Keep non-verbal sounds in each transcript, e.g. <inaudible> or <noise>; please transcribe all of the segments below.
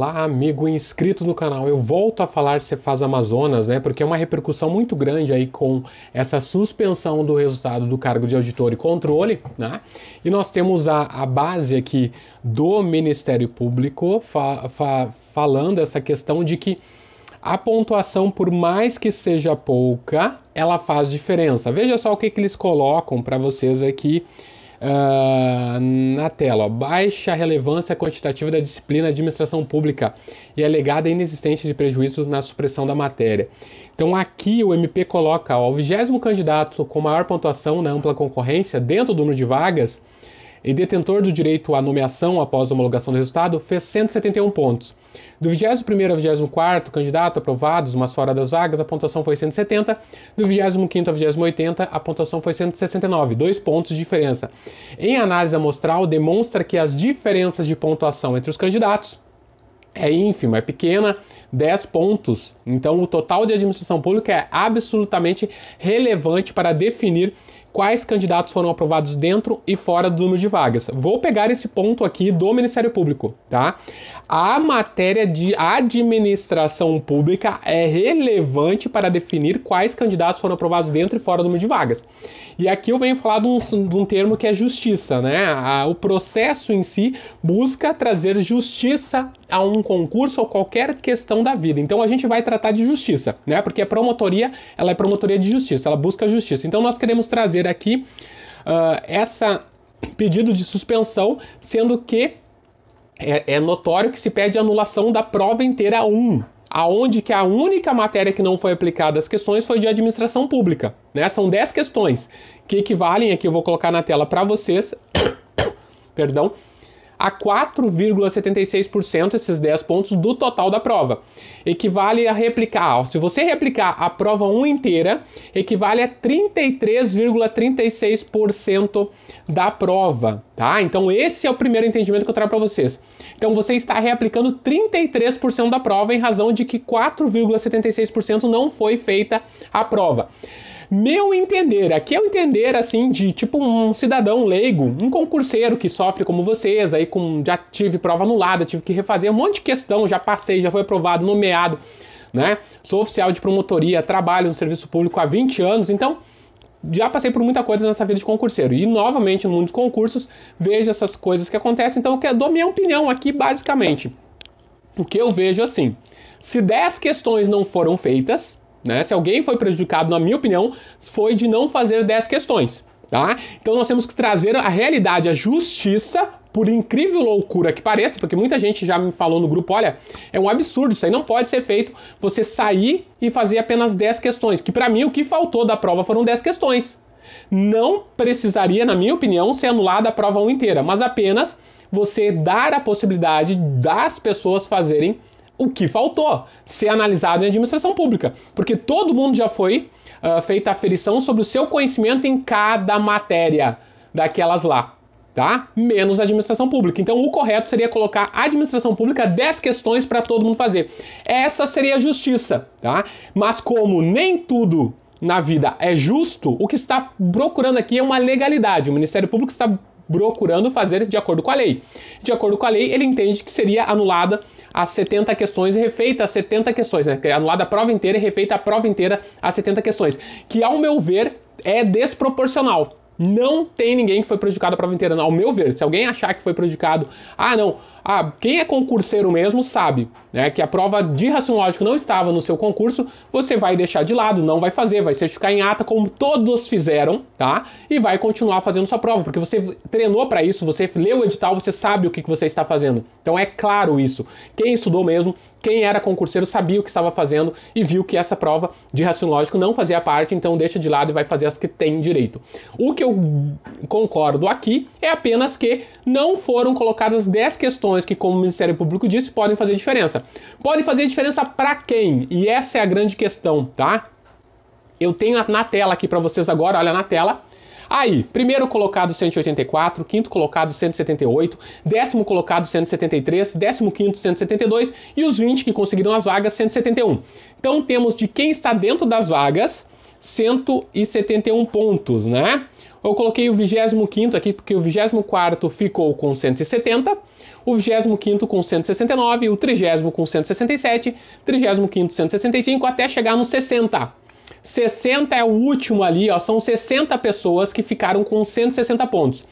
Olá, amigo inscrito no canal. Eu volto a falar faz Amazonas, né? Porque é uma repercussão muito grande aí com essa suspensão do resultado do cargo de auditor e controle, né? E nós temos a, a base aqui do Ministério Público fa, fa, falando essa questão de que a pontuação, por mais que seja pouca, ela faz diferença. Veja só o que, que eles colocam para vocês aqui uh, na tela. Ó, baixa relevância quantitativa da disciplina administração pública e alegada inexistência de prejuízos na supressão da matéria. Então aqui o MP coloca ó, o vigésimo candidato com maior pontuação na ampla concorrência dentro do número de vagas e detentor do direito à nomeação após a homologação do resultado, fez 171 pontos. Do 21 ao 24 candidato aprovados, mas fora das vagas, a pontuação foi 170. Do 25 ao 2080, a pontuação foi 169, dois pontos de diferença. Em análise amostral, demonstra que as diferenças de pontuação entre os candidatos é ínfima, é pequena, 10 pontos. Então, o total de administração pública é absolutamente relevante para definir quais candidatos foram aprovados dentro e fora do número de vagas. Vou pegar esse ponto aqui do Ministério Público, tá? A matéria de administração pública é relevante para definir quais candidatos foram aprovados dentro e fora do número de vagas. E aqui eu venho falar de um, de um termo que é justiça, né? o processo em si busca trazer justiça a um concurso ou qualquer questão da vida. Então a gente vai tratar de justiça, né? Porque a promotoria, ela é promotoria de justiça, ela busca justiça. Então nós queremos trazer aqui uh, essa pedido de suspensão, sendo que é, é notório que se pede anulação da prova inteira 1, aonde que a única matéria que não foi aplicada às questões foi de administração pública. Né? São 10 questões que equivalem, aqui eu vou colocar na tela para vocês, <coughs> perdão, a 4,76% esses 10 pontos do total da prova. Equivale a replicar, ó, se você replicar a prova 1 inteira, equivale a 33,36% da prova, tá? Então esse é o primeiro entendimento que eu trago para vocês. Então você está reaplicando 33% da prova em razão de que 4,76% não foi feita a prova meu entender, aqui é o entender assim de tipo um cidadão leigo, um concurseiro que sofre como vocês, aí com já tive prova anulada, tive que refazer um monte de questão, já passei, já foi aprovado, nomeado, né? Sou oficial de promotoria, trabalho no serviço público há 20 anos, então já passei por muita coisa nessa vida de concurseiro. E novamente, no mundo dos concursos, vejo essas coisas que acontecem, então eu é, dou minha opinião aqui basicamente. O que eu vejo assim: se 10 questões não foram feitas, né? Se alguém foi prejudicado, na minha opinião, foi de não fazer 10 questões. Tá? Então nós temos que trazer a realidade, a justiça, por incrível loucura que pareça, porque muita gente já me falou no grupo, olha, é um absurdo, isso aí não pode ser feito, você sair e fazer apenas 10 questões, que para mim o que faltou da prova foram 10 questões. Não precisaria, na minha opinião, ser anulada a prova inteira, mas apenas você dar a possibilidade das pessoas fazerem o que faltou ser analisado em administração pública, porque todo mundo já foi uh, feita a aferição sobre o seu conhecimento em cada matéria daquelas lá, tá? Menos administração pública. Então o correto seria colocar administração pública 10 questões para todo mundo fazer. Essa seria a justiça, tá? Mas como nem tudo na vida é justo, o que está procurando aqui é uma legalidade. O Ministério Público está procurando fazer de acordo com a lei. De acordo com a lei, ele entende que seria anulada as 70 questões e refeita as 70 questões, né? É anulada a prova inteira e refeita a prova inteira as 70 questões. Que, ao meu ver, é desproporcional. Não tem ninguém que foi prejudicado a prova inteira, não. ao meu ver. Se alguém achar que foi prejudicado, ah, não, ah, quem é concurseiro mesmo sabe né, que a prova de raciocínio lógico não estava no seu concurso, você vai deixar de lado, não vai fazer, vai certificar em ata como todos fizeram, tá? E vai continuar fazendo sua prova, porque você treinou para isso, você leu o edital, você sabe o que, que você está fazendo. Então é claro isso. Quem estudou mesmo, quem era concurseiro sabia o que estava fazendo e viu que essa prova de raciocínio lógico não fazia parte, então deixa de lado e vai fazer as que tem direito. O que eu concordo aqui é apenas que não foram colocadas 10 questões ações que, como o Ministério Público disse, podem fazer diferença. Podem fazer diferença para quem? E essa é a grande questão, tá? Eu tenho na tela aqui para vocês agora, olha na tela. Aí, primeiro colocado 184, quinto colocado 178, décimo colocado 173, décimo quinto 172 e os 20 que conseguiram as vagas 171. Então temos de quem está dentro das vagas 171 pontos, né? Eu coloquei o 25 aqui porque o 24 ficou com 170, o 25 com 169, o 30 com 167, 35 165 até chegar no 60. 60 é o último ali, ó, são 60 pessoas que ficaram com 160 pontos.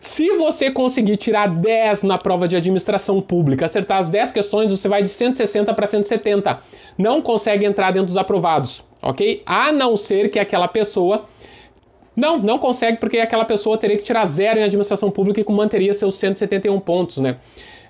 Se você conseguir tirar 10 na prova de administração pública, acertar as 10 questões, você vai de 160 para 170. Não consegue entrar dentro dos aprovados, ok? A não ser que aquela pessoa não, não consegue, porque aquela pessoa teria que tirar zero em administração pública e manteria seus 171 pontos, né?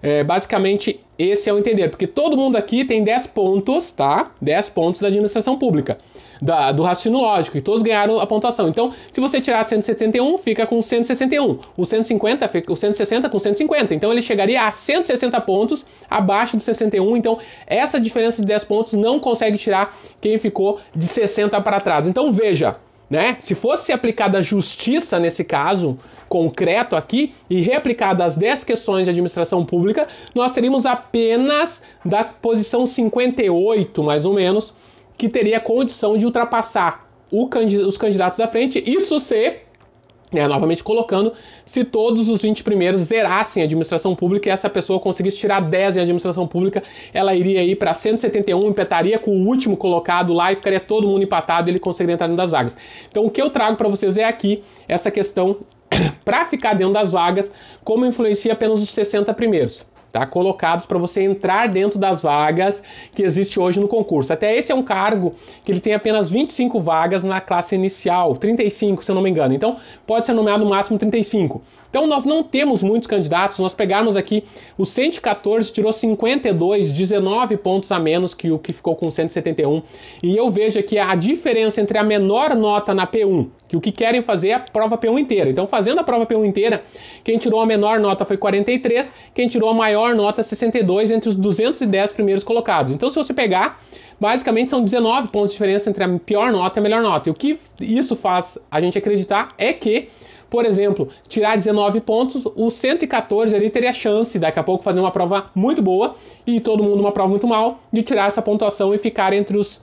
É, basicamente, esse é o entender, porque todo mundo aqui tem 10 pontos, tá? 10 pontos da administração pública, da, do raciocínio lógico, e todos ganharam a pontuação. Então, se você tirar 171, fica com 161. O 150 fica o 160 com 150. Então, ele chegaria a 160 pontos abaixo do 61. Então, essa diferença de 10 pontos não consegue tirar quem ficou de 60 para trás. Então, veja, né? Se fosse aplicada a justiça nesse caso concreto aqui e reaplicada às 10 questões de administração pública, nós teríamos apenas da posição 58, mais ou menos, que teria condição de ultrapassar candid os candidatos da frente, isso se é, novamente colocando, se todos os 20 primeiros zerassem a administração pública e essa pessoa conseguisse tirar 10 em administração pública, ela iria ir para 171, empataria com o último colocado lá e ficaria todo mundo empatado e ele conseguiria entrar dentro das vagas. Então o que eu trago para vocês é aqui essa questão <clears throat> para ficar dentro das vagas, como influencia apenas os 60 primeiros tá? Colocados para você entrar dentro das vagas que existe hoje no concurso. Até esse é um cargo que ele tem apenas 25 vagas na classe inicial, 35, se eu não me engano. Então, pode ser nomeado no máximo 35. Então nós não temos muitos candidatos. Nós pegarmos aqui o 114 tirou 52, 19 pontos a menos que o que ficou com 171. E eu vejo aqui a diferença entre a menor nota na P1, que o que querem fazer é a prova P1 inteira. Então fazendo a prova P1 inteira, quem tirou a menor nota foi 43, quem tirou a maior nota 62 entre os 210 primeiros colocados. Então se você pegar basicamente são 19 pontos de diferença entre a pior nota e a melhor nota. E o que isso faz a gente acreditar é que por exemplo, tirar 19 pontos, o 114 ali teria chance, daqui a pouco, fazer uma prova muito boa e todo mundo uma prova muito mal, de tirar essa pontuação e ficar entre os uh,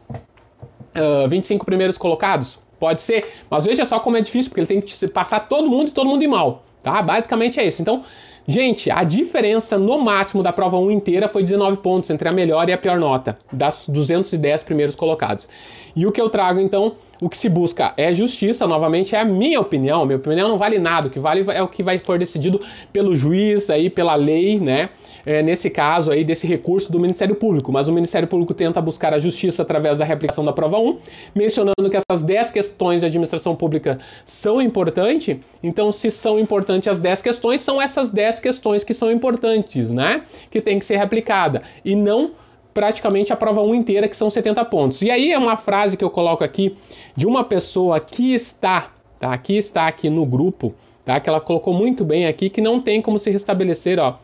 ah, 25 primeiros colocados. Pode ser, mas veja só como é difícil, porque ele tem que passar todo mundo e todo mundo ir mal. Tá? Basicamente é isso. Então, Gente, a diferença no máximo da prova 1 inteira foi 19 pontos entre a melhor e a pior nota, das 210 primeiros colocados. E o que eu trago então, o que se busca é justiça, novamente é a minha opinião, a minha opinião não vale nada, o que vale é o que vai for decidido pelo juiz aí, pela lei, né? É, nesse caso aí desse recurso do Ministério Público, mas o Ministério Público tenta buscar a justiça através da reaplicação da prova 1, mencionando que essas 10 questões de administração pública são importantes, então se são importantes as 10 questões, são essas 10 10 questões que são importantes, né? Que tem que ser replicada. E não praticamente a prova 1 inteira, que são 70 pontos. E aí é uma frase que eu coloco aqui de uma pessoa que está, tá? Que está aqui no grupo, tá? Que ela colocou muito bem aqui, que não tem como se restabelecer, ó.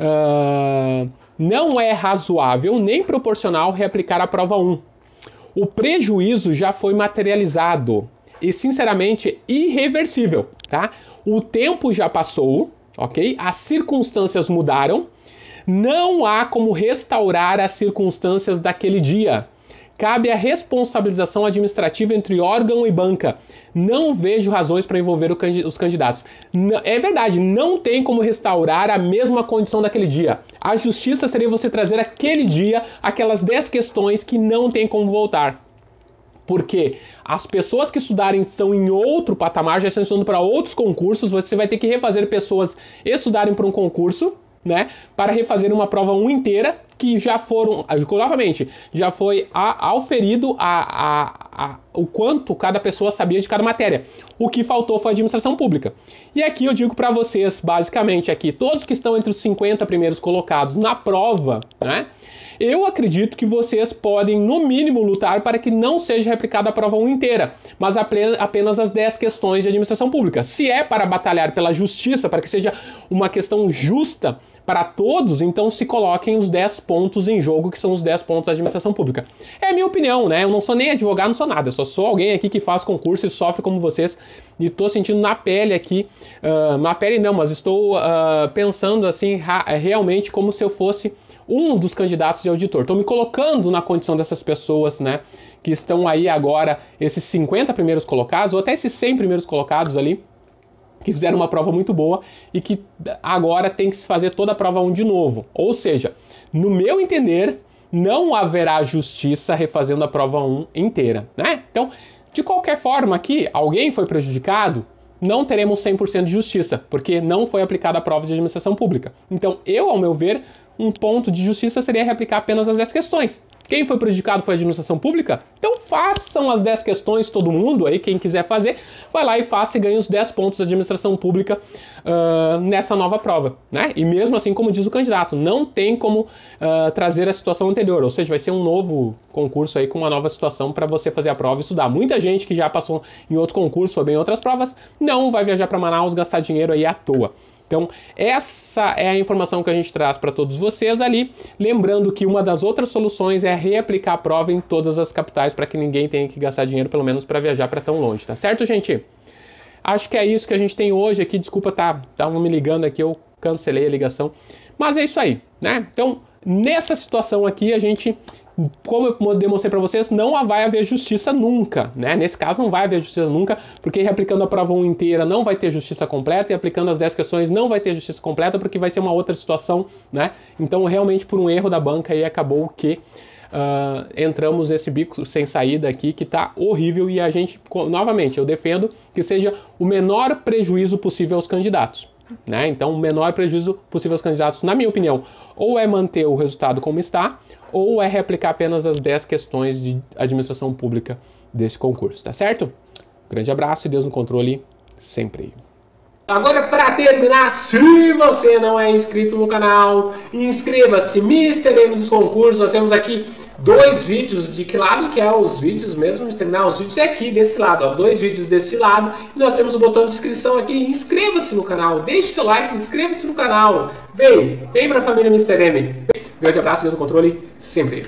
Uh, não é razoável nem proporcional reaplicar a prova 1. O prejuízo já foi materializado e, sinceramente, irreversível, tá? O tempo já passou, ok? As circunstâncias mudaram, não há como restaurar as circunstâncias daquele dia. Cabe a responsabilização administrativa entre órgão e banca. Não vejo razões para envolver os candidatos. É verdade, não tem como restaurar a mesma condição daquele dia. A justiça seria você trazer aquele dia aquelas 10 questões que não tem como voltar. Porque as pessoas que estudarem estão em outro patamar, já estão estudando para outros concursos, você vai ter que refazer pessoas estudarem para um concurso, né? Para refazer uma prova 1 inteira, que já foram, ah, novamente, já foi auferido a, a, a, o quanto cada pessoa sabia de cada matéria. O que faltou foi a administração pública. E aqui eu digo para vocês, basicamente, aqui, todos que estão entre os 50 primeiros colocados na prova, né? Eu acredito que vocês podem, no mínimo, lutar para que não seja replicada a prova 1 inteira, mas apenas as 10 questões de administração pública. Se é para batalhar pela justiça, para que seja uma questão justa para todos, então se coloquem os 10 pontos em jogo, que são os 10 pontos da administração pública. É a minha opinião, né? Eu não sou nem advogado, não sou nada, eu só sou alguém aqui que faz concurso e sofre como vocês, e estou sentindo na pele aqui, uh, na pele não, mas estou uh, pensando assim, realmente como se eu fosse um dos candidatos de auditor. Estou me colocando na condição dessas pessoas, né? Que estão aí agora, esses 50 primeiros colocados, ou até esses 100 primeiros colocados ali, que fizeram uma prova muito boa e que agora tem que se fazer toda a prova 1 de novo. Ou seja, no meu entender, não haverá justiça refazendo a prova 1 inteira, né? Então, de qualquer forma aqui, alguém foi prejudicado, não teremos 100% de justiça, porque não foi aplicada a prova de administração pública. Então, eu, ao meu ver, um ponto de justiça seria replicar apenas as 10 questões. Quem foi prejudicado foi a administração pública? Então façam as 10 questões, todo mundo aí, quem quiser fazer, vai lá e faça e ganha os 10 pontos da administração pública uh, nessa nova prova, né? E mesmo assim, como diz o candidato, não tem como uh, trazer a situação anterior, ou seja, vai ser um novo concurso aí com uma nova situação para você fazer a prova e estudar. Muita gente que já passou em outros concursos ou bem outras provas, não vai viajar para Manaus gastar dinheiro aí à toa. Então, essa é a informação que a gente traz para todos vocês ali. Lembrando que uma das outras soluções é reaplicar a prova em todas as capitais para que ninguém tenha que gastar dinheiro, pelo menos para viajar para tão longe, tá certo, gente? Acho que é isso que a gente tem hoje aqui. Desculpa, tá? Estavam me ligando aqui, eu cancelei a ligação. Mas é isso aí, né? Então, nessa situação aqui, a gente como eu demonstrei para vocês, não vai haver justiça nunca, né? Nesse caso não vai haver justiça nunca, porque reaplicando a prova 1 inteira não vai ter justiça completa e aplicando as 10 questões não vai ter justiça completa, porque vai ser uma outra situação, né? Então realmente por um erro da banca aí acabou que Uh, entramos nesse bico sem saída aqui que está horrível e a gente, novamente, eu defendo que seja o menor prejuízo possível aos candidatos. Né? Então, o menor prejuízo possível aos candidatos, na minha opinião, ou é manter o resultado como está, ou é replicar apenas as 10 questões de administração pública desse concurso, tá certo? Grande abraço e Deus no controle sempre. Agora, para terminar, se você não é inscrito no canal, inscreva-se, Mr. M dos Concursos. Nós temos aqui dois vídeos, de que lado que é os vídeos mesmo Não, os vídeos é aqui, desse lado, ó, dois vídeos desse lado, e nós temos o botão de inscrição aqui, inscreva-se no canal, deixe seu like, inscreva-se no canal, vem, vem pra família Mr. M. Grande abraço, Deus no controle, sempre.